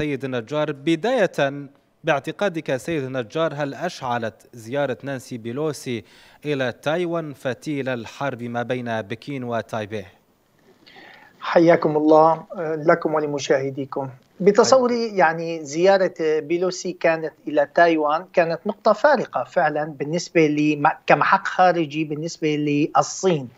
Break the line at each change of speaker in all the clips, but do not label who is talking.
سيد النجار بداية باعتقادك سيد النجار هل أشعلت زيارة نانسي بيلوسي إلى تايوان فتيل الحرب ما بين بكين وتايبيه
حياكم الله آه، لكم ولمشاهديكم بتصوري طيب. يعني زيارة بيلوسي كانت إلى تايوان كانت نقطة فارقة فعلا
بالنسبة لي كمحق خارجي بالنسبة للصين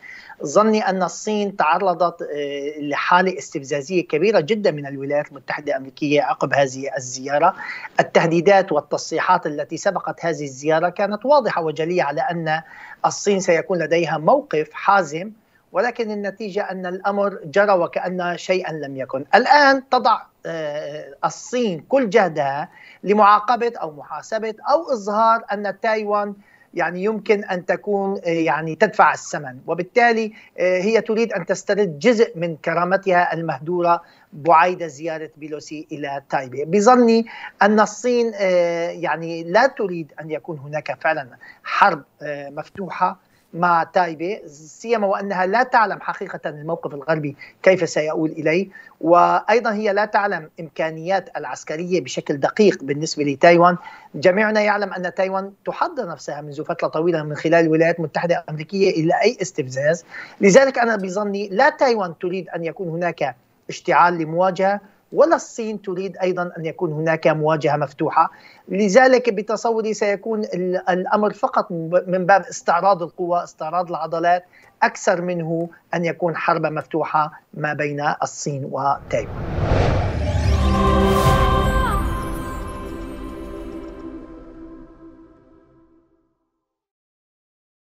ظني أن الصين تعرضت آه، لحالة استفزازية كبيرة جدا من الولايات المتحدة الأمريكية عقب هذه الزيارة التهديدات والتصريحات التي سبقت هذه الزيارة كانت واضحة وجلية على أن الصين سيكون لديها موقف حازم ولكن النتيجة أن الأمر جرى وكأن شيئا لم يكن الآن تضع آه، الصين كل جهدها لمعاقبة أو محاسبة أو إظهار أن تايوان يعني يمكن ان تكون آه، يعني تدفع الثمن وبالتالي آه، هي تريد ان تسترد جزء من كرامتها المهدوره بعيد زيارة بيلوسي إلى تايبي بظني أن الصين آه، يعني لا تريد أن يكون هناك فعلا حرب مفتوحة مع تايبي سيما وانها لا تعلم حقيقه الموقف الغربي كيف سيؤول اليه وايضا هي لا تعلم امكانيات العسكريه بشكل دقيق بالنسبه لتايوان جميعنا يعلم ان تايوان تحضر نفسها منذ فتره طويله من خلال الولايات المتحده الامريكيه الى اي استفزاز لذلك انا بظني لا تايوان تريد ان يكون هناك اشتعال لمواجهه ولا الصين تريد ايضا ان يكون هناك مواجهه مفتوحه لذلك بتصوري سيكون الامر فقط من باب استعراض القوى استعراض العضلات اكثر منه ان يكون حرب مفتوحه ما بين الصين وتايوان